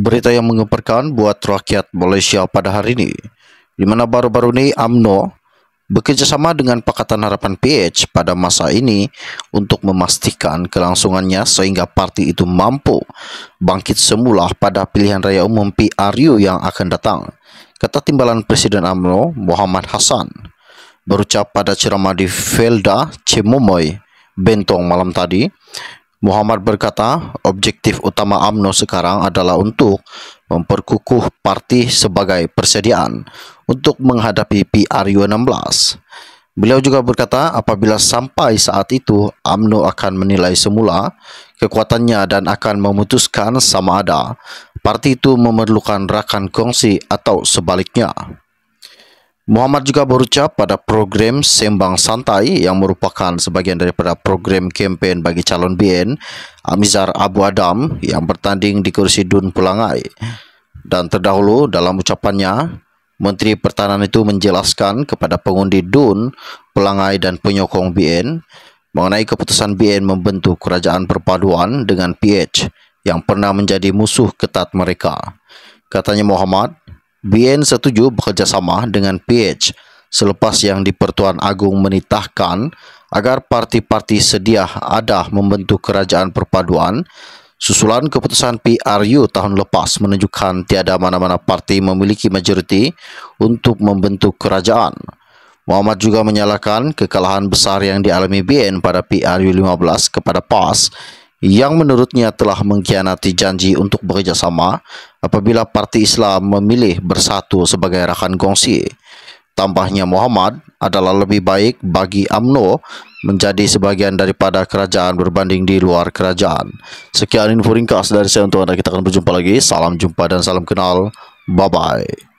berita yang menggemparkan buat rakyat Malaysia pada hari ini, di mana baru-baru ini AMNO bekerjasama dengan Pakatan Harapan PH pada masa ini untuk memastikan kelangsungannya sehingga parti itu mampu bangkit semula pada pilihan raya umum PRU yang akan datang, kata Timbalan Presiden AMNO Muhammad Hasan berucap pada ceramah di Velda Cemomoy, Bentong malam tadi Muhammad berkata, objektif utama AMNO sekarang adalah untuk memperkukuh parti sebagai persediaan untuk menghadapi PRU16. Beliau juga berkata, apabila sampai saat itu, AMNO akan menilai semula kekuatannya dan akan memutuskan sama ada parti itu memerlukan rakan kongsi atau sebaliknya. Muhammad juga berucap pada program Sembang Santai yang merupakan sebahagian daripada program kempen bagi calon BN Amizar Abu Adam yang bertanding di kursi Dun Pulangai. Dan terdahulu dalam ucapannya, Menteri Pertahanan itu menjelaskan kepada pengundi Dun, Pulangai dan penyokong BN mengenai keputusan BN membentuk kerajaan perpaduan dengan PH yang pernah menjadi musuh ketat mereka. Katanya Muhammad, BN setuju bekerjasama dengan PH selepas yang di-Pertuan Agong menitahkan agar parti-parti sedia ada membentuk kerajaan perpaduan susulan keputusan PRU tahun lepas menunjukkan tiada mana-mana parti memiliki majoriti untuk membentuk kerajaan. Muhammad juga menyalahkan kekalahan besar yang dialami BN pada PRU 15 kepada PAS yang menurutnya telah mengkhianati janji untuk bekerjasama apabila Parti Islam memilih bersatu sebagai rakan kongsi. Tambahnya Muhammad adalah lebih baik bagi UMNO menjadi sebahagian daripada kerajaan berbanding di luar kerajaan. Sekian info ringkas dari saya untuk anda. Kita akan berjumpa lagi. Salam jumpa dan salam kenal. Bye-bye.